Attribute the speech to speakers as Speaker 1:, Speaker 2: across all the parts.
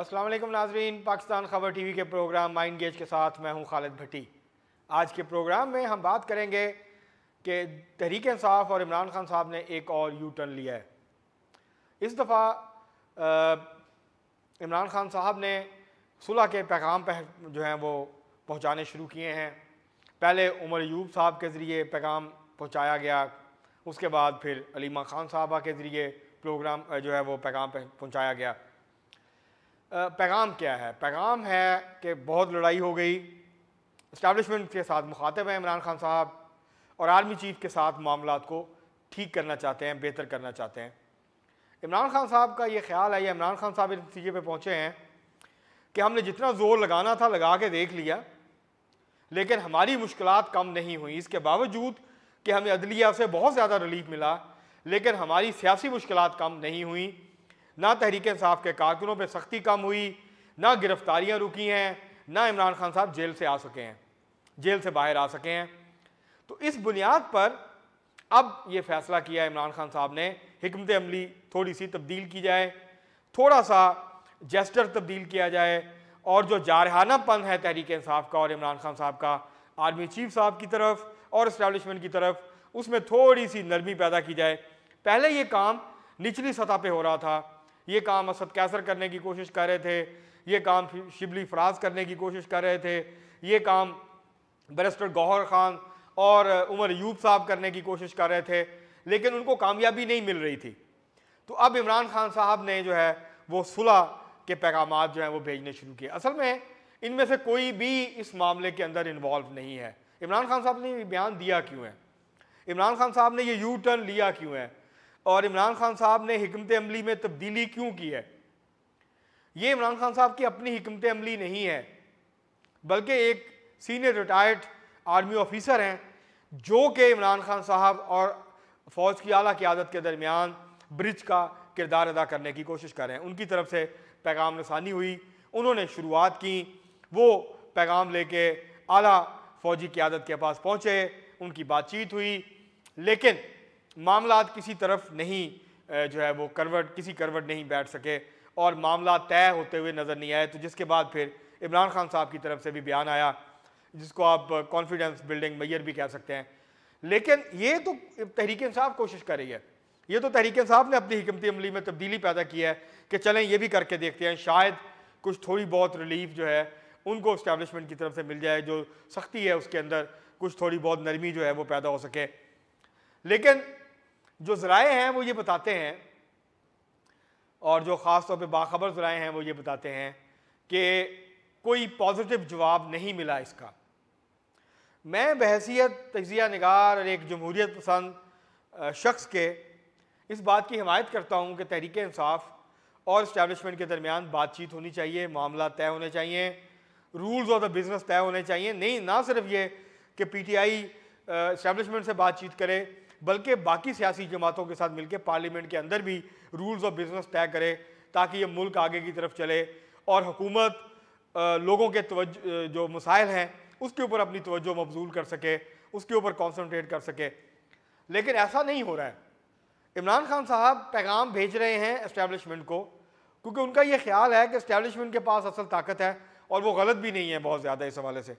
Speaker 1: असलम नाजरीन पाकिस्तान खबर टीवी के प्रोग्राम माइंड गेज के साथ मैं हूं खालिद भट्टी आज के प्रोग्राम में हम बात करेंगे कि तहरीक इंसाफ और इमरान खान साहब ने एक और यू टर्न लिया है इस दफ़ा इमरान खान साहब ने सुलह के पैगाम पह, जो हैं वो पहुँचाने शुरू किए हैं पहले उमर यूब साहब के ज़रिए पैगाम पहुँचाया गया उसके बाद फिर अलीमा खान साहबा के ज़रिए प्रोग्राम जो है वो पैगाम पहुँचाया गया पैगाम क्या है पैगाम है कि बहुत लड़ाई हो गई इस्टबलिशमेंट के साथ मुखातब हैं इमरान खान साहब और आर्मी चीफ के साथ मामला को ठीक करना चाहते हैं बेहतर करना चाहते हैं इमरान खान साहब का ये ख्याल है या इमरान खान साहब इस नतीजे पर पहुँचे हैं कि हमने जितना ज़ोर लगाना था लगा के देख लिया लेकिन हमारी मुश्किल कम नहीं हुई इसके बावजूद कि हमें अदलिया से बहुत ज़्यादा रिलीफ मिला लेकिन हमारी सियासी मुश्किल कम नहीं हुई ना तहरीक इंसाफ के कारकुनों पर सख्ती कम हुई ना गिरफ्तारियाँ रुकी हैं ना इमरान खान साहब जेल से आ सके हैं जेल से बाहर आ सके हैं तो इस बुनियाद पर अब ये फैसला किया इमरान खान साहब ने हमत अमली थोड़ी सी तब्दील की जाए थोड़ा सा जेस्टर तब्दील किया जाए और जो जारहानापन है तहरीक इंसाफ का और इमरान खान साहब का आर्मी चीफ साहब की तरफ और इस्टेबलिशमेंट की तरफ उसमें थोड़ी सी नरमी पैदा की जाए पहले ये काम निचली सतह पे हो रहा था ये काम असद कैसर करने की कोशिश कर रहे थे ये काम शिबली फराज करने की कोशिश कर रहे थे ये काम बैरिस्टर गौहर खान और उमर यूब साहब करने की कोशिश कर रहे थे लेकिन उनको कामयाबी नहीं मिल रही थी तो अब इमरान खान साहब ने जो है वो सुलह के पैगाम जो हैं वो भेजने शुरू किए असल में इनमें से कोई भी इस मामले के अंदर इन्वॉल्व नहीं है इमरान खान साहब ने बयान दिया क्यों है इमरान खान साहब ने ये यू टर्न लिया क्यों है और इमरान खान साहब ने हमत अमली में तब्दीली क्यों की है ये इमरान खान साहब की अपनी हमत अमली नहीं है बल्कि एक सीनियर रिटायर्ड आर्मी ऑफिसर हैं जो कि इमरान खान साहब और फ़ौज की अली क्यादत के दरमियान ब्रिज का किरदार अदा करने की कोशिश कर रहे हैं उनकी तरफ से पैगाम रसानी हुई उन्होंने शुरुआत की वो पैगाम लेके आला फ़ौजी क्यादत के पास पहुँचे उनकी बातचीत हुई लेकिन मामला किसी तरफ नहीं जो है वो करवट किसी करवट नहीं बैठ सके और मामला तय होते हुए नज़र नहीं आए तो जिसके बाद फिर इमरान खान साहब की तरफ से भी बयान आया जिसको आप कॉन्फिडेंस बिल्डिंग मैयर भी कह सकते हैं लेकिन ये तो तहरीक इंसाफ कोशिश कर रही है ये तो तहरीक इंसाफ ने अपनी हिकमती अमली में तब्दीली पैदा की है कि चलें ये भी करके देखते हैं शायद कुछ थोड़ी बहुत रिलीफ जो है उनको इस्टेबलिशमेंट की तरफ से मिल जाए जो सख्ती है उसके अंदर कुछ थोड़ी बहुत नरमी जो है वो पैदा हो सके लेकिन जो ज़राए हैं वो ये बताते हैं और जो ख़ास तौर पे बाखबर ज़राए हैं वो ये बताते हैं कि कोई पॉजिटिव जवाब नहीं मिला इसका मैं बहसीत तजिया नगार और एक जमहूरियत पसंद शख्स के इस बात की हमायत करता हूँ कि तहरीक इंसाफ और इस्टेबलिशमेंट के दरमियान बातचीत होनी चाहिए मामला तय होने चाहिए रूल्स ऑफ द बिज़नेस तय होने चाहिए नहीं ना सिर्फ ये कि पी टी आई इस्टबलिशमेंट से बातचीत करे बल्कि बाकी सियासी जमातों के साथ मिलकर पार्लियामेंट के अंदर भी रूल्स ऑफ बिजनेस तय करे ताकि ये मुल्क आगे की तरफ चले और हुकूमत लोगों के जो मसाइल हैं उसके ऊपर अपनी तवज्जो मबजूल कर सके उसके ऊपर कॉन्सनट्रेट कर सके लेकिन ऐसा नहीं हो रहा है इमरान खान साहब पैगाम भेज रहे हैं इस्टेबलिशमेंट को क्योंकि उनका ये ख्याल है कि इस्टेबलिशमेंट के पास असल ताकत है और वो गलत भी नहीं है बहुत ज़्यादा इस हवाले से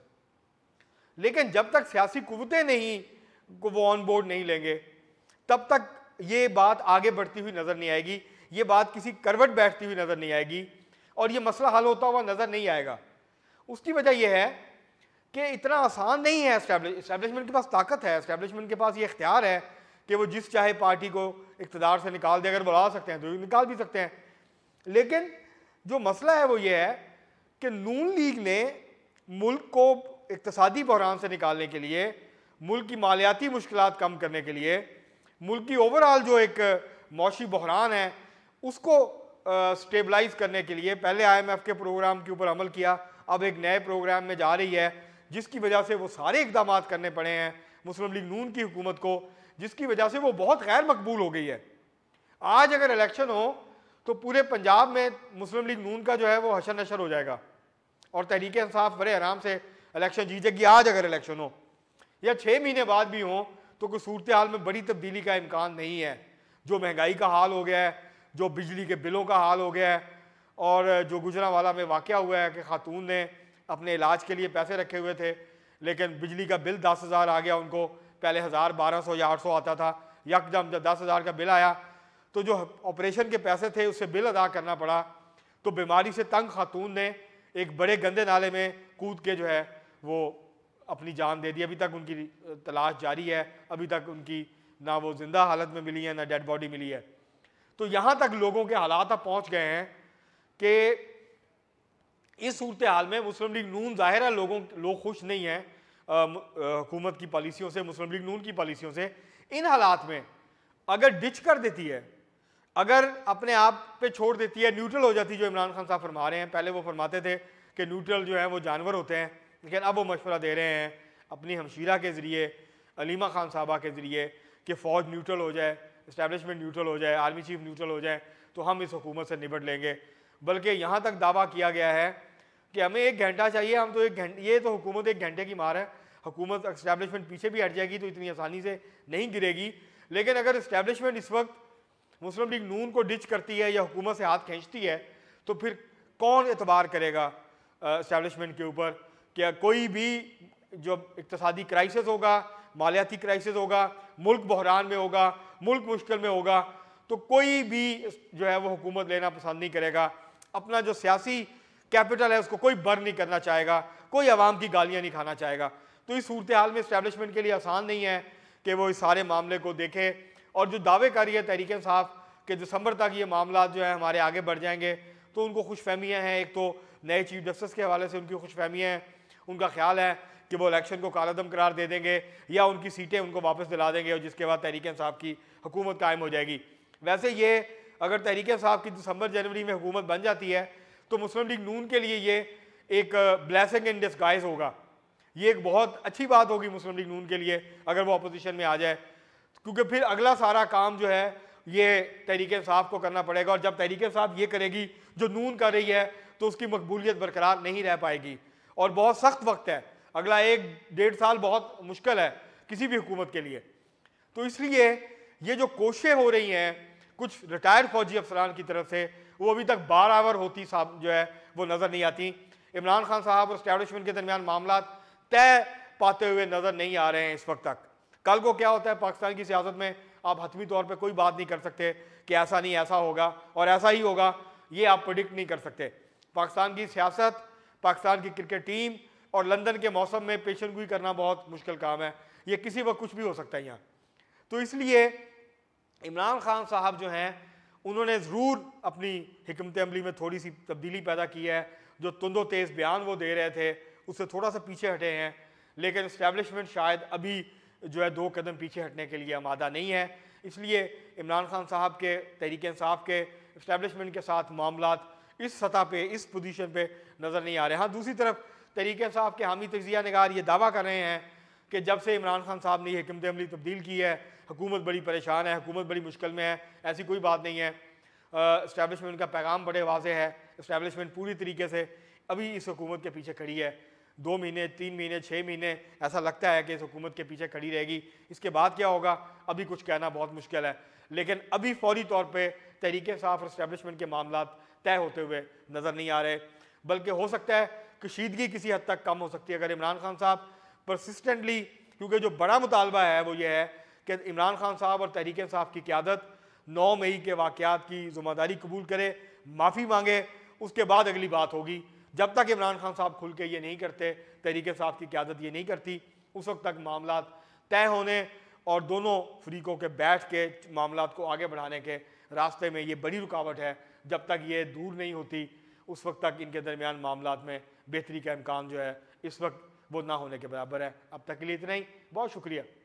Speaker 1: लेकिन जब तक सियासी कुतें नहीं को वो ऑन बोर्ड नहीं लेंगे तब तक ये बात आगे बढ़ती हुई नज़र नहीं आएगी ये बात किसी करवट बैठती हुई नज़र नहीं आएगी और ये मसला हल होता हुआ नज़र नहीं आएगा उसकी वजह यह है कि इतना आसान नहीं है इस्टेब्लिशमेंट के पास ताकत है इस्टेब्लिशमेंट के पास ये इख्तियार है कि वो जिस चाहे पार्टी को इकतदार से निकाल दे अगर बुला सकते हैं तो निकाल भी सकते हैं लेकिन जो मसला है वो ये है कि नून लीग ने मुल्क को इकतसादी बहरान से निकालने के लिए मुल्क की मालियाती मुश्किल कम करने के लिए मुल्क की ओवरऑल जो एक मौशी बहरान है उसको स्टेबलाइज करने के लिए पहले आई एम एफ के प्रोग्राम के ऊपर अमल किया अब एक नए प्रोग्राम में जा रही है जिसकी वजह से वो सारे इकदाम करने पड़े हैं मुस्लिम लीग नून की हुकूमत को जिसकी वजह से वो बहुत गैर मकबूल हो गई है आज अगर इलेक्शन हो तो पूरे पंजाब में मुस्लिम लीग नून का जो है वो हशर नशर हो जाएगा और तहरीक इंसाफ बड़े आराम से इलेक्शन जीतेगी आज अगर इलेक्शन हो या छः महीने बाद भी हों तो कोई सूरत हाल में बड़ी तब्दीली का इम्कान नहीं है जो महंगाई का हाल हो गया है जो बिजली के बिलों का हाल हो गया है और जो गुजरा वाला में वाक़ हुआ है कि ख़ातून ने अपने इलाज के लिए पैसे रखे हुए थे लेकिन बिजली का बिल दस हज़ार आ गया उनको पहले हज़ार बारह सौ या आठ सौ आता था यकदम जब दस हज़ार का बिल आया तो जो ऑपरेशन के पैसे थे उससे बिल अदा करना पड़ा तो बीमारी से तंग खातून ने एक बड़े गंदे नाले में कूद के जो है वो अपनी जान दे दी अभी तक उनकी तलाश जारी है अभी तक उनकी ना वो ज़िंदा हालत में मिली है ना डेड बॉडी मिली है तो यहाँ तक लोगों के हालात अब पहुँच गए हैं कि इस सूरत हाल में मुस्लिम लीग नून ज़ाहिर है लोगों लोग खुश नहीं हैं हुकूमत की पॉलिसियों से मुस्लिम लीग नून की पॉलिसियों से इन हालात में अगर डिच कर देती है अगर अपने आप पे छोड़ देती है न्यूट्रल हो जाती जो इमरान खान साहब फरमा रहे हैं पहले वो फरमाते थे कि न्यूट्रल जो है वो जानवर होते हैं लेकिन अब वो मशवरा दे रहे हैं अपनी हमशीरा के ज़रिए अलीमा खान साहबा के ज़रिए कि फ़ौज न्यूट्रल हो जाए इस्टेबलिशमेंट न्यूट्रल हो जाए आर्मी चीफ न्यूट्रल हो जाए तो हम इस हुकूमत से निपट लेंगे बल्कि यहाँ तक दावा किया गया है कि हमें एक घंटा चाहिए हम तो एक घंटे ये तो हुकूमत एक घंटे की मार है हुकूमत इस्टेबलिशमेंट पीछे भी हट जाएगी तो इतनी आसानी से नहीं गिरेगी लेकिन अगर इस्टेबलिशमेंट इस वक्त मुस्लिम लीग नून को डिच करती है या हुकूमत से हाथ खींचती है तो फिर कौन एतबार करेगा इस्टेबलिशमेंट के ऊपर कि कोई भी जो इकतसादी क्राइसिस होगा मालियाती क्राइसिस होगा मुल्क बहरान में होगा मुल्क मुश्किल में होगा तो कोई भी जो है वो हुकूमत लेना पसंद नहीं करेगा अपना जो सियासी कैपिटल है उसको कोई बर्न नहीं करना चाहेगा कोई आवाम की गालियाँ नहीं खाना चाहेगा तो इस सूरत हाल में इस्टेबलिशमेंट के लिए आसान नहीं है कि वो इस सारे मामले को देखे और जो दावे कर रही है तहरीक साफ़ कि दिसंबर तक ये मामला जो है हमारे आगे बढ़ जाएंगे तो उनको खुश फहमियाँ हैं एक तो नए चीफ जस्टिस के हवाले से उनकी खुश फहमियाँ हैं उनका ख्याल है कि वो इलेक्शन को कालादम करार दे देंगे या उनकी सीटें उनको वापस दिला देंगे और जिसके बाद तहरीक साहब की हुकूमत कायम हो जाएगी वैसे ये अगर तहरीक साहब की दिसंबर जनवरी में हुकूमत बन जाती है तो मुस्लिम लीग नून के लिए ये एक ब्लैसिंग इन डिस्गाइज होगा ये एक बहुत अच्छी बात होगी मुस्लिम लीग नून के लिए अगर वो अपोजिशन में आ जाए क्योंकि फिर अगला सारा काम जो है ये तहरीक साहब को करना पड़ेगा और जब तहरीक साहब ये करेगी जो नून कर रही है तो उसकी मकबूलियत बरकरार नहीं रह पाएगी और बहुत सख्त वक्त है अगला एक डेढ़ साल बहुत मुश्किल है किसी भी हुकूमत के लिए तो इसलिए ये जो कोशिशें हो रही हैं कुछ रिटायर्ड फौजी अफसरान की तरफ से वो अभी तक बार आवर होती जो है वो नज़र नहीं आती इमरान खान साहब और स्टैब्लिशमेंट के दरमियान मामला तय पाते हुए नज़र नहीं आ रहे हैं इस वक्त तक कल को क्या होता है पाकिस्तान की सियासत में आप हतमी तौर पर कोई बात नहीं कर सकते कि ऐसा नहीं ऐसा होगा और ऐसा ही होगा ये आप प्रोडिक्ट नहीं कर सकते पाकिस्तान की सियासत पाकिस्तान की क्रिकेट टीम और लंदन के मौसम में पेशन गोई करना बहुत मुश्किल काम है ये किसी वक्त कुछ भी हो सकता है यहाँ तो इसलिए इमरान खान साहब जो हैं उन्होंने ज़रूर अपनी हमत अमली में थोड़ी सी तब्दीली पैदा की है जो तुंदो तेज़ बयान वो दे रहे थे उससे थोड़ा सा पीछे हटे हैं लेकिन इस्टेबलिशमेंट शायद अभी जो है दो कदम पीछे हटने के लिए आमादा नहीं है इसलिए इमरान खान साहब के तहरीक साहब के इस्टेबलिशमेंट के साथ मामला इस सतह पे इस पोजीशन पे नज़र नहीं आ रहे हाँ दूसरी तरफ तरीके साहब के हामी तजिया नगार ये दावा कर रहे हैं कि जब से इमरान खान साहब ने हमत अमली तब्दील की है हुकूमत बड़ी परेशान है हुकूमत बड़ी मुश्किल में है ऐसी कोई बात नहीं है इस्टेबलिशमेंट का पैगाम बड़े वाजे है इस्टेबलिशमेंट पूरी तरीके से अभी इस हुकूमत के पीछे खड़ी है दो महीने तीन महीने छः महीने ऐसा लगता है कि इस हुकूमत के पीछे खड़ी रहेगी इसके बाद क्या होगा अभी कुछ कहना बहुत मुश्किल है लेकिन अभी फौरी तौर पर तरीके साफ और इस्टेबलिशमेंट के मामला तय होते हुए नज़र नहीं आ रहे बल्कि हो सकता है कशीदगी किसी हद तक कम हो सकती है अगर इमरान खान साहब परसिस्टेंटली क्योंकि जो बड़ा मुतालबा है वो ये है कि इमरान खान साहब और तहरीक साहब की क्यादत नौ मई के वाक़ात की ज़िम्मेदारी कबूल करे माफ़ी मांगे उसके बाद अगली बात होगी जब तक इमरान खान साहब खुल के ये नहीं करते तहरीक साहब की क्यादत ये नहीं करती उस वक्त तक मामला तय होने और दोनों फरीकों के बैठ के मामला को आगे बढ़ाने के रास्ते में ये बड़ी रुकावट है जब तक ये दूर नहीं होती उस वक्त तक इनके दरमियान मामला में बेहतरी का इम्कान जो है इस वक्त वो ना होने के बराबर है अब तक के लिए इतना ही बहुत शुक्रिया